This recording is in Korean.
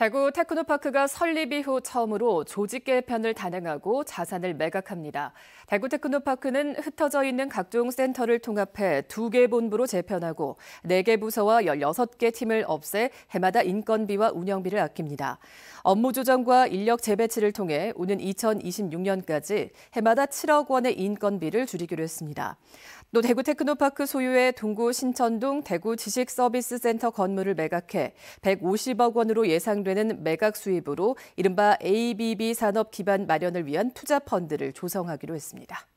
대구 테크노파크가 설립 이후 처음으로 조직 개편을 단행하고 자산을 매각합니다. 대구 테크노파크는 흩어져 있는 각종 센터를 통합해 두 개 본부로 재편하고 네 개 부서와 16개 팀을 없애 해마다 인건비와 운영비를 아낍니다. 업무 조정과 인력 재배치를 통해 오는 2026년까지 해마다 7억 원의 인건비를 줄이기로 했습니다. 또 대구 테크노파크 소유의 동구 신천동 대구 지식서비스센터 건물을 매각해 150억 원으로 예상된 발생되는 매각 수입으로 이른바 ABB 산업 기반 마련을 위한 투자 펀드를 조성하기로 했습니다.